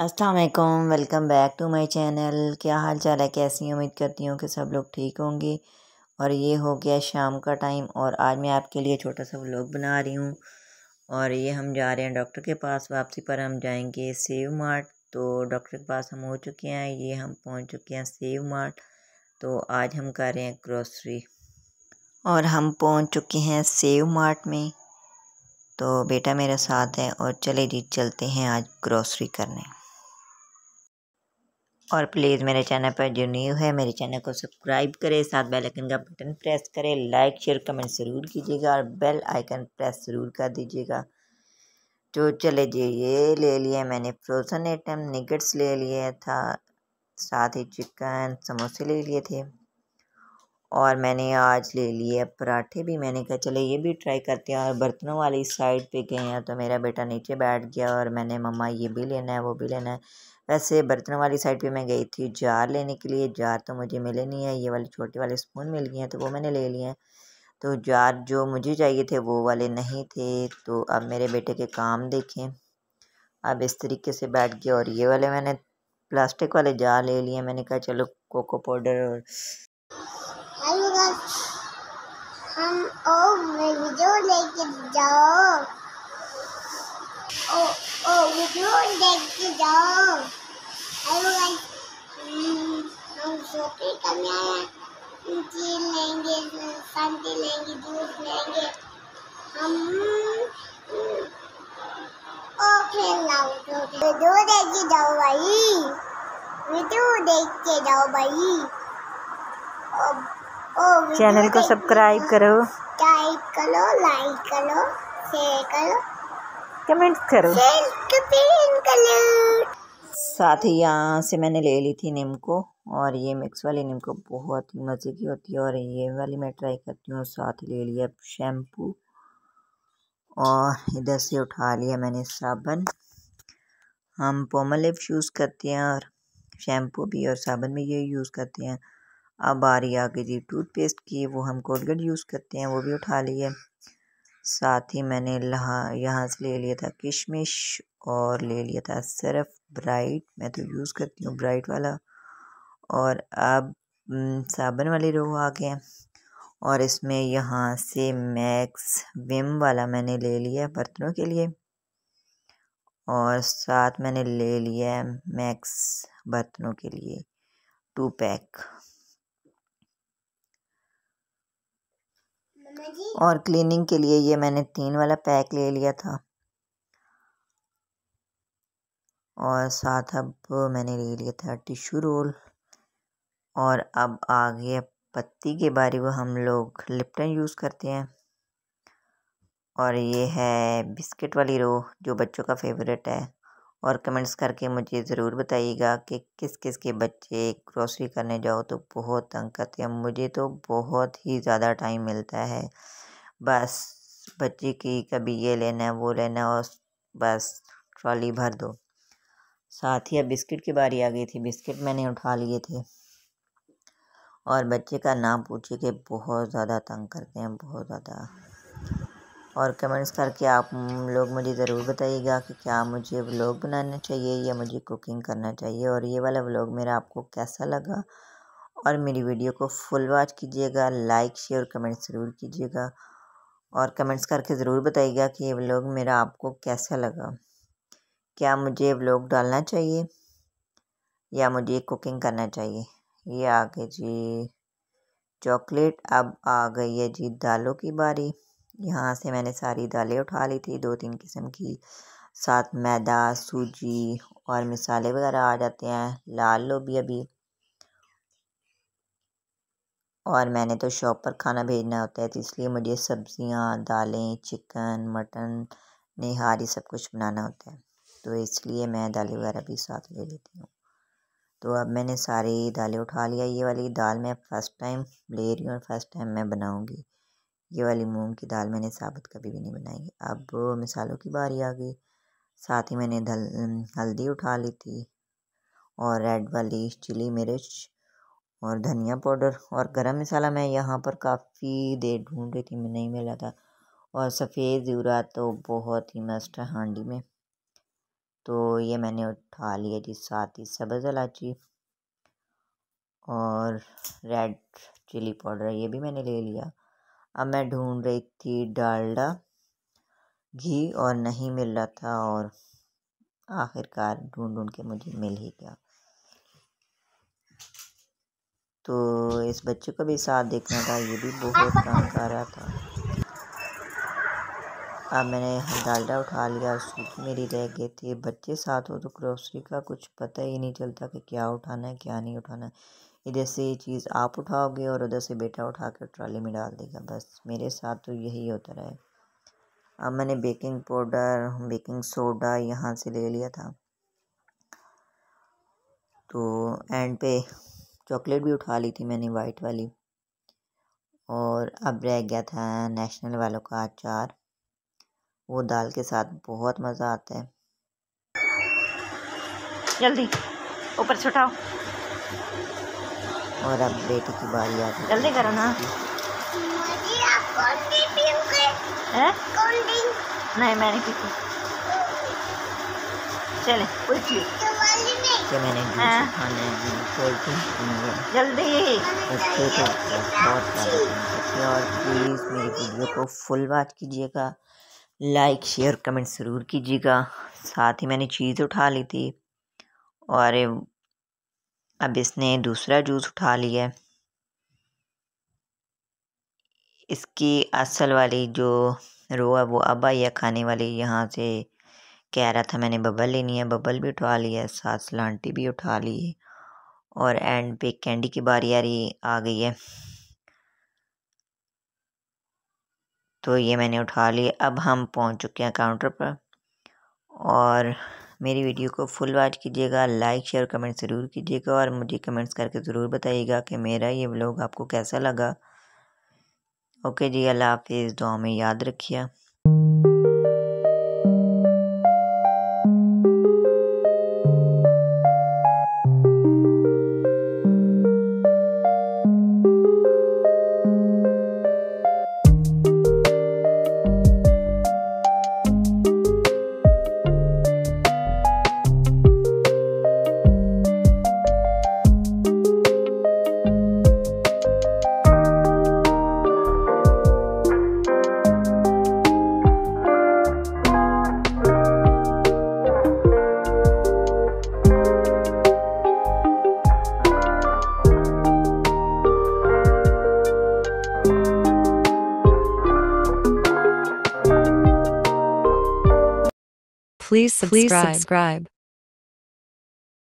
असलकम welcome back to my channel क्या हाल चाल है कैसी उम्मीद करती हूँ कि सब लोग ठीक होंगे और ये हो गया शाम का टाइम और आज मैं आपके लिए छोटा सा व्लॉग बना रही हूँ और ये हम जा रहे हैं डॉक्टर के पास वापसी पर हम जाएंगे सेव मार्ट तो डॉक्टर के पास हम हो चुके हैं ये हम पहुँच चुके हैं सेव मार्ट तो आज हम कर रहे हैं ग्रॉसरी और हम पहुँच चुके हैं सेव मार्ट में तो बेटा मेरे साथ है और चले जी चलते हैं आज ग्रॉसरी करने और प्लीज़ मेरे चैनल पर जो न्यू है मेरे चैनल को सब्सक्राइब करें साथ बेल आइकन का बटन प्रेस करें लाइक शेयर कमेंट ज़रूर कीजिएगा और बेल आइकन प्रेस ज़रूर कर दीजिएगा तो चले जी ये ले लिए मैंने फ्रोज़न आइटम निगट्स ले लिया था साथ ही चिकन समोसे ले लिए थे और मैंने आज ले लिए पराठे भी मैंने कहा चले ये भी ट्राई करते हैं और बर्तनों वाली साइड पे गए हैं तो मेरा बेटा नीचे बैठ गया और मैंने मम्मा ये भी लेना है वो भी लेना है वैसे बर्तनों वाली साइड पे मैं गई थी जार लेने के लिए जार तो मुझे मिले नहीं है ये वाले छोटे वाले स्पून मिल गए हैं तो वो मैंने ले लिए हैं तो जार जो मुझे चाहिए थे वो वाले नहीं थे तो अब मेरे बेटे के काम देखें अब इस तरीके से बैठ गए और ये वाले मैंने प्लास्टिक वाले जार ले लिए मैंने कहा चलो कोको पाउडर और हम ओ वीडियो लेके जाओ ओ ओ वीडियो लेके जाओ हेलो गाइस हम शॉपिंग करने आए हैं चील लेंगे शांति लेंगे जूस लेंगे हम ओ खेलना वीडियो देख के जाओ भाई वीडियो देख के जाओ भाई ओ, ओ चैनल को सब्सक्राइब करो सब्सक्राइब करो लाइक करो शेयर करो कमेंट करो शेयर करो साथ ही यहाँ से मैंने ले ली थी नीमको और ये मिक्स वाली नीमको बहुत ही मज़े की होती है और ये वाली मैं ट्राई करती हूँ साथ ही ले लिया शैम्पू और इधर से उठा लिया मैंने साबन हम पोमलिप यूज़ करते हैं और शैम्पू भी और साबन भी ये यूज़ करते हैं अब आ रही आगे जी टूथपेस्ट की वो हम कोलगेट यूज़ करते हैं वो भी उठा लिए साथ ही मैंने लहा यहाँ से ले लिया था किशमिश और ले लिया था सिर्फ ब्राइट मैं तो यूज़ करती हूँ ब्राइट वाला और अब साबन वाले रो आ गए और इसमें यहाँ से मैक्स विम वाला मैंने ले लिया बर्तनों के लिए और साथ मैंने ले लिया मैक्स बर्तनों के लिए टू पैक और क्लीनिंग के लिए ये मैंने तीन वाला पैक ले लिया था और साथ अब मैंने ले लिया था टिशू रोल और अब आ गया पत्ती के बारे में हम लोग लिप्टन यूज़ करते हैं और ये है बिस्किट वाली रो जो बच्चों का फेवरेट है और कमेंट्स करके मुझे ज़रूर बताइएगा कि किस किस के बच्चे ग्रॉसरी करने जाओ तो बहुत तंग करते हैं मुझे तो बहुत ही ज़्यादा टाइम मिलता है बस बच्चे की कभी ये लेना है वो लेना है और बस ट्रॉली भर दो साथ ही अब बिस्किट की बारी आ गई थी बिस्किट मैंने उठा लिए थे और बच्चे का नाम पूछे कि बहुत ज़्यादा तंग करते हैं बहुत ज़्यादा और कमेंट्स करके आप लोग मुझे ज़रूर बताइएगा कि क्या मुझे व्लॉग बनाना चाहिए या मुझे कुकिंग करना चाहिए और ये वाला व्लॉग मेरा आपको कैसा लगा और मेरी वीडियो को फुल वॉच कीजिएगा लाइक शेयर कमेंट्स ज़रूर कीजिएगा और कमेंट्स करके ज़रूर बताइएगा कि ये व्लॉग मेरा आपको कैसा लगा क्या मुझे ब्लॉग डालना चाहिए या मुझे कुकिंग करना चाहिए ये आ गए जी चॉकलेट अब आ गई है जी दालों की बारी यहाँ से मैंने सारी दालें उठा ली थी दो तीन किस्म की साथ मैदा सूजी और मिसाले वगैरह आ जाते हैं लाल लो भी अभी और मैंने तो शॉप पर खाना भेजना होता है तो इसलिए मुझे सब्ज़ियाँ दालें चिकन मटन निहारी सब कुछ बनाना होता है तो इसलिए मैं दालें वगैरह भी साथ ले लेती हूँ तो अब मैंने सारी दालें उठा लिया ये वाली दाल मैं फ़र्स्ट टाइम ले रही हूँ और फर्स्ट टाइम मैं बनाऊँगी ये वाली मूंग की दाल मैंने साबुत कभी भी नहीं बनाई अब मिसालों की बारी आ गई साथ ही मैंने दल, हल्दी उठा ली थी और रेड वाली चिली मिर्च और धनिया पाउडर और गरम मसाला मैं यहाँ पर काफ़ी देर ढूंढ रही थी मैं नहीं मिला था और सफ़ेद ज़ीरा तो बहुत ही मस्त है हांडी में तो ये मैंने उठा लिया जी साथ ही सब्ज़ इलायची और रेड चिली पाउडर ये भी मैंने ले लिया अब मैं ढूंढ रही थी डालडा घी और नहीं मिल रहा था और आखिरकार ढूंढ ढूंढ के मुझे मिल ही गया तो इस बच्चे को भी साथ देखना था ये भी बहुत काम कर रहा था अब मैंने डालडा उठा लिया सूट मेरी रह गई थी बच्चे साथ हो तो ग्रोसरी का कुछ पता ही नहीं चलता कि क्या उठाना है क्या नहीं उठाना है इधर से ये चीज़ आप उठाओगे और उधर से बेटा उठा कर ट्राली में डाल देगा बस मेरे साथ तो यही होता रहा अब मैंने बेकिंग पाउडर बेकिंग सोडा यहाँ से ले लिया था तो एंड पे चॉकलेट भी उठा ली थी मैंने वाइट वाली और अब रह गया था नेशनल वालों का अचार वो दाल के साथ बहुत मज़ा आता है जल्दी ऊपर छुटाओ और अब बेटी की बारी आ गई जल्दी करो ना नहीं मैंने की चले पूछिए कि मैंने हाँ। खाने जल्दी और प्लीज़ मेरी वीडियो को फुल बात कीजिएगा लाइक शेयर कमेंट ज़रूर कीजिएगा साथ ही मैंने चीज़ उठा ली थी और अब इसने दूसरा जूस उठा लिया इसकी असल वाली जो रो है वो अब आई है खाने वाली यहाँ से कह रहा था मैंने बबल लेनी है बबल भी उठा लिया साथ सलांटी भी उठा ली है और एंड पे कैंडी की बारी आ रही आ गई है तो ये मैंने उठा लिए अब हम पहुंच चुके हैं काउंटर पर और मेरी वीडियो को फुल वॉच कीजिएगा लाइक शेयर कमेंट ज़रूर कीजिएगा और मुझे कमेंट्स करके ज़रूर बताइएगा कि मेरा ये ब्लॉग आपको कैसा लगा ओके जी अल्लाह हाफिज़ दुआ में याद रखिए Please subscribe. Please subscribe.